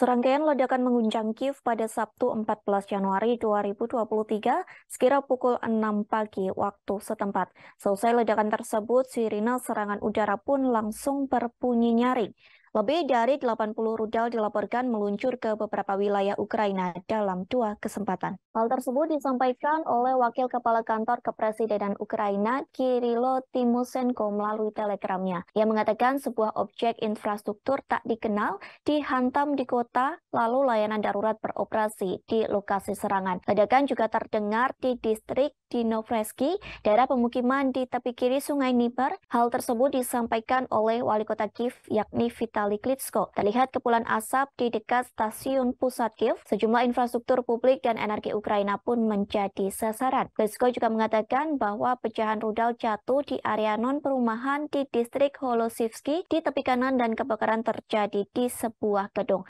Serangkaian ledakan mengguncang Kiev pada Sabtu 14 Januari 2023 sekira pukul 6 pagi waktu setempat. Selesai ledakan tersebut, sirine serangan udara pun langsung berbunyi nyaring. Lebih dari 80 rudal dilaporkan meluncur ke beberapa wilayah Ukraina dalam dua kesempatan. Hal tersebut disampaikan oleh Wakil Kepala Kantor Kepresidenan Ukraina Kirilo Timosenko melalui telegramnya. Ia mengatakan sebuah objek infrastruktur tak dikenal dihantam di kota, lalu layanan darurat beroperasi di lokasi serangan. Ledakan juga terdengar di distrik di Novreski, daerah pemukiman di tepi kiri Sungai Nibar. Hal tersebut disampaikan oleh Wali Kota Kiev yakni Vitali Klitschko. Terlihat kepulan asap di dekat stasiun pusat Kiev. Sejumlah infrastruktur publik dan energi Ukraina pun menjadi sasaran. Klitschko juga mengatakan bahwa pecahan rudal jatuh di area non perumahan di distrik Holosivski di tepi kanan dan kebakaran terjadi di sebuah gedung.